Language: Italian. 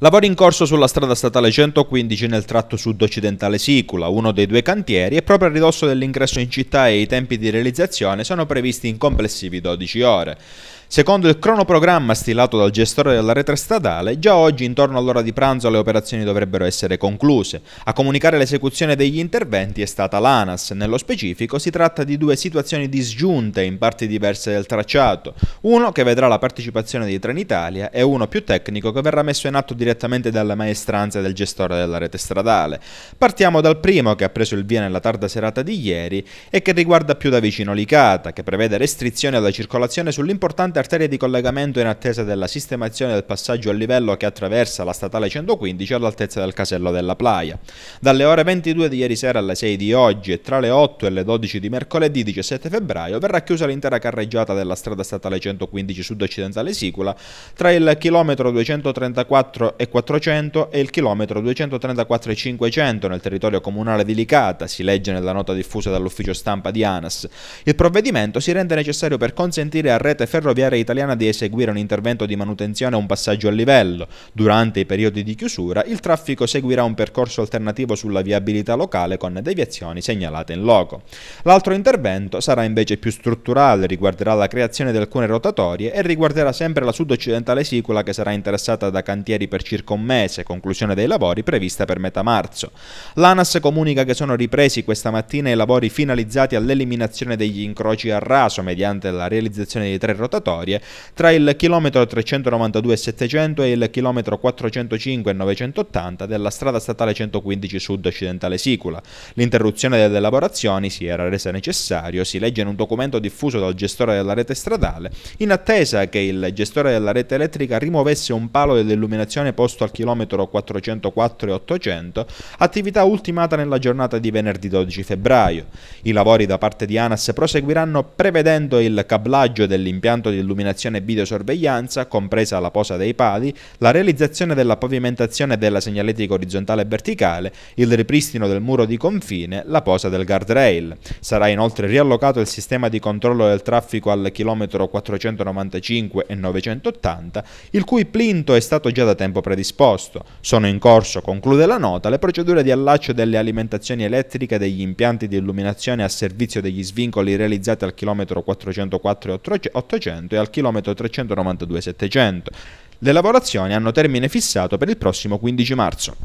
Lavori in corso sulla strada statale 115 nel tratto sud-occidentale Sicula, uno dei due cantieri, e proprio a ridosso dell'ingresso in città e i tempi di realizzazione sono previsti in complessivi 12 ore. Secondo il cronoprogramma stilato dal gestore della rete stradale, già oggi intorno all'ora di pranzo le operazioni dovrebbero essere concluse. A comunicare l'esecuzione degli interventi è stata l'ANAS. Nello specifico si tratta di due situazioni disgiunte in parti diverse del tracciato, uno che vedrà la partecipazione di Trenitalia e uno più tecnico che verrà messo in atto direttamente direttamente dalle maestranze del gestore della rete stradale. Partiamo dal primo che ha preso il via nella tarda serata di ieri e che riguarda più da vicino Licata, che prevede restrizioni alla circolazione sull'importante arteria di collegamento in attesa della sistemazione del passaggio a livello che attraversa la statale 115 all'altezza del casello della Playa. Dalle ore 22 di ieri sera alle 6 di oggi e tra le 8 e le 12 di mercoledì 17 febbraio verrà chiusa l'intera carreggiata della strada statale 115 sud-occidentale Sicula tra il chilometro 234 e 400 e il chilometro 234,500 nel territorio comunale di Licata, si legge nella nota diffusa dall'ufficio stampa di ANAS. Il provvedimento si rende necessario per consentire a Rete Ferroviaria Italiana di eseguire un intervento di manutenzione a un passaggio a livello. Durante i periodi di chiusura, il traffico seguirà un percorso alternativo sulla viabilità locale con deviazioni segnalate in loco. L'altro intervento sarà invece più strutturale, riguarderà la creazione di alcune rotatorie e riguarderà sempre la sud-occidentale Sicula che sarà interessata da cantieri per circa un mese, conclusione dei lavori prevista per metà marzo. L'ANAS comunica che sono ripresi questa mattina i lavori finalizzati all'eliminazione degli incroci a raso mediante la realizzazione di tre rotatorie tra il chilometro 392 e 700 e il chilometro 405 e 980 della strada statale 115 sud occidentale Sicula. L'interruzione delle lavorazioni si era resa necessario, si legge in un documento diffuso dal gestore della rete stradale, in attesa che il gestore della rete elettrica rimuovesse un palo dell'illuminazione posto al chilometro 404 e 800, attività ultimata nella giornata di venerdì 12 febbraio. I lavori da parte di ANAS proseguiranno prevedendo il cablaggio dell'impianto di illuminazione e videosorveglianza, compresa la posa dei pali, la realizzazione della pavimentazione della segnaletica orizzontale e verticale, il ripristino del muro di confine, la posa del guardrail. Sarà inoltre riallocato il sistema di controllo del traffico al chilometro 495 e 980, il cui plinto è stato già da tempo presentato predisposto. Sono in corso, conclude la nota, le procedure di allaccio delle alimentazioni elettriche degli impianti di illuminazione a servizio degli svincoli realizzati al chilometro 404 800 e al chilometro 392 700. Le lavorazioni hanno termine fissato per il prossimo 15 marzo.